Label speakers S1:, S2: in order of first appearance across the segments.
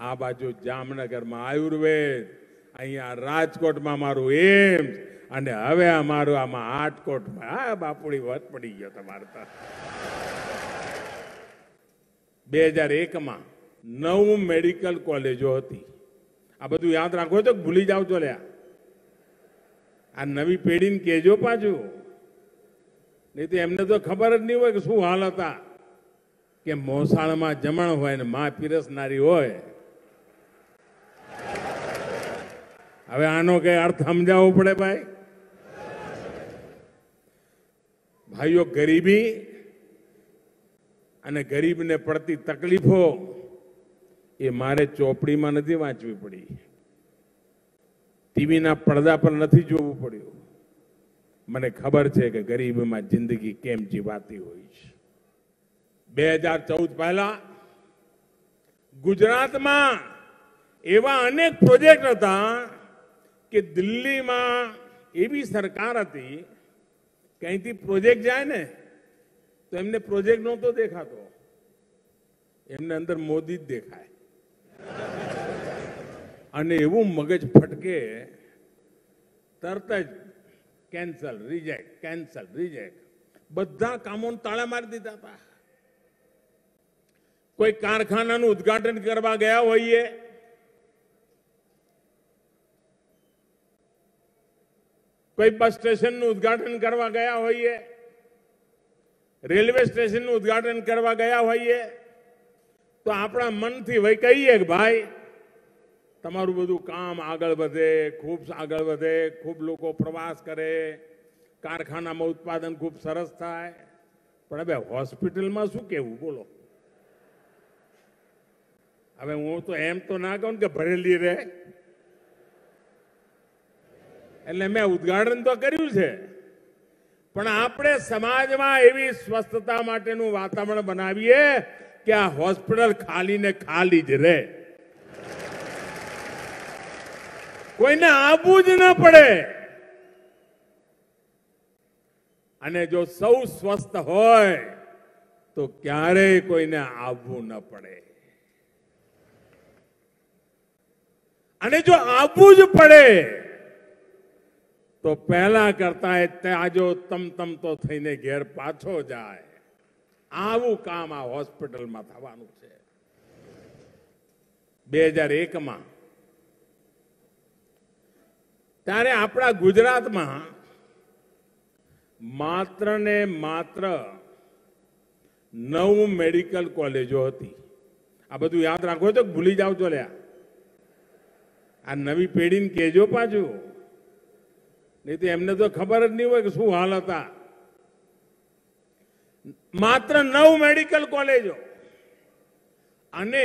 S1: આ બાજુ જામનગરમાં આયુર્વેદ અહીંયા રાજકોટમાં મારું એમ્સ અને હવે અમારું આમાં આટકોટમાં હા બાપુડી વધ પડી ગયો તમારે બે હજાર એકમાં નવ મેડિકલ કોલેજો હતી આ બધું યાદ રાખો તો ભૂલી જાઓ છો લ્યા આ નવી પેઢીને કહેજો પાછું નહીં તો એમને તો ખબર જ નહીં હોય કે શું હાલ હતા કે મોસાળમાં જમણ હોય ને મા પીરસનારી હોય હવે આનો કે અર્થ સમજાવવો પડે ભાઈ ભાઈઓ ગરીબી અને ગરીબને પડતી તકલીફો એ મારે ચોપડીમાં નથી વાંચવી પડી ટીવીના પડદા પર નથી જોવું પડ્યું મને ખબર છે કે ગરીબમાં જિંદગી કેમ જીવાતી હોય છે બે હજાર ચૌદ પહેલા ગુજરાતમાં એવા અનેક પ્રોજેક્ટ હતા કે દિલ્હીમાં એવી સરકાર હતી કે અહીંથી પ્રોજેક્ટ જાય ને તો એમને પ્રોજેક્ટ નહોતો દેખાતો એમને અંદર મોદી જ દેખાય અને એવું મગજ ફટકે તરત જ કેન્સલ રિજેક્ટ કેન્સલ રિજેક્ટ બધા કામોને તાળા મારી દીધા હતા કોઈ કારખાનાનું ઉદઘાટન કરવા ગયા હોઈએ કોઈ બસ સ્ટેશનનું ઉદ્ઘાટન કરવા ગયા હોય એ રેલવે સ્ટેશનનું ઉદ્ઘાટન કરવા ગયા હોય એ તો આપડા મન થી વૈકયે કે ભાઈ તમારું બધું કામ આગળ વધે ખૂબ આગળ વધે ખૂબ લોકો પ્રવાસ કરે કારખાનામાં ઉત્પાદન ખૂબ સરસ થાય પણ હવે હોસ્પિટલમાં શું કહેવું બોલો હવે હું તો એમ તો ના કહું કે ભરેલી રહે એટલે મેં ઉદઘાટન તો કર્યું છે પણ આપણે સમાજમાં એવી સ્વસ્થતા માટેનું વાતાવરણ બનાવીએ કે આ હોસ્પિટલ ખાલી ને ખાલી જ રહે કોઈને આવવું જ ન પડે અને જો સૌ સ્વસ્થ હોય તો ક્યારેય કોઈને આવવું ન પડે અને જો આવવું જ પડે તો પહેલા કરતા ત્યાજો તમતમ તો થઈને ઘેર પાછો જાય આવું કામ આ હોસ્પિટલમાં થવાનું છે બે હજાર એકમાં ત્યારે આપણા ગુજરાતમાં માત્ર ને માત્ર નવ મેડિકલ કોલેજો હતી આ બધું યાદ રાખો છો ભૂલી જાવ છો લ્યા આ નવી પેઢીને કેજો પાછું નહીં તો એમને તો ખબર જ નહીં હોય કે શું હાલ હતા માત્ર નવ મેડિકલ કોલેજો અને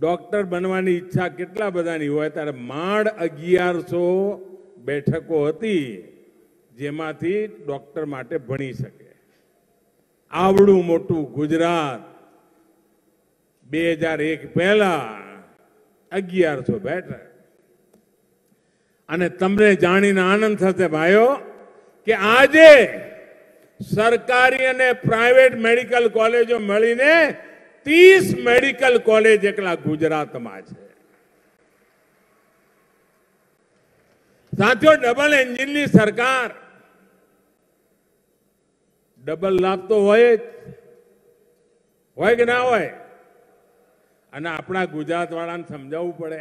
S1: ડોક્ટર બનવાની ઈચ્છા કેટલા બધાની હોય ત્યારે માંડ અગિયારસો બેઠકો હતી જેમાંથી ડોક્ટર માટે ભણી શકે આવડું મોટું ગુજરાત બે હજાર એક પહેલા અગિયારસો બેઠક અને તમને જાણીને આનંદ થશે ભાઈઓ કે આજે સરકારી અને પ્રાઇવેટ મેડિકલ કોલેજો મળીને ત્રીસ મેડિકલ કોલેજ એકલા ગુજરાતમાં છે સાથીઓ ડબલ એન્જિનની સરકાર ડબલ લાભ તો હોય જ હોય કે ના હોય અને આપણા ગુજરાતવાળાને સમજાવવું પડે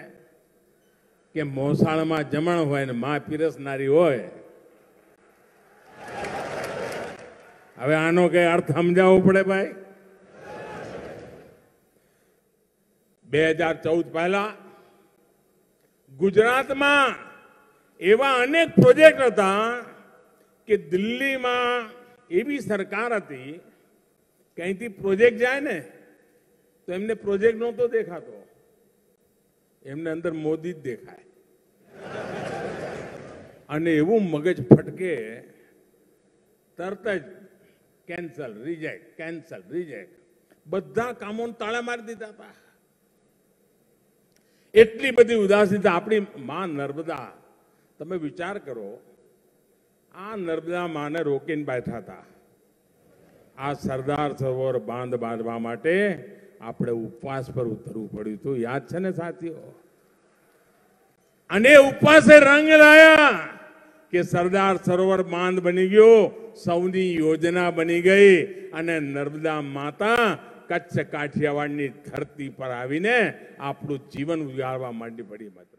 S1: કે મોસાળમાં જમણ હોય ને માં પીરસનારી હોય હવે આનો કઈ અર્થ સમજાવવો પડે ભાઈ બે હજાર ચૌદ પહેલા ગુજરાતમાં એવા અનેક પ્રોજેક્ટ હતા કે દિલ્હીમાં એવી સરકાર હતી કે અહીંથી પ્રોજેક્ટ જાય ને તો એમને પ્રોજેક્ટ નહોતો દેખાતો એમને અંદર મોદી જ દેખાય અને એવું મગજ ફટકે તરત જ કેન્સલ રિજેક્ટ કેન્સલ રિજેક્ટ બધા કામોને તાળા મારી દીધા હતા એટલી બધી ઉદાસીતા આપણી માં નર્મદા તમે વિચાર કરો આ નર્મદા માને રોકીને બેઠા હતા આ સરદાર સરોવર બાંધ બાંધવા માટે આપણે ઉપવાસ પર ઉતરવું પડ્યું હતું યાદ છે ને સાથીઓ અને ઉપવાસે રંગ લાયા કે સરદાર સરોવર બાંધ બની ગયો સૌની યોજના બની ગઈ અને નર્મદા માતા કચ્છ કાઠિયાવાડની ધરતી પર આવીને આપણું જીવન ઉજાળવા માંડી પડી માત્ર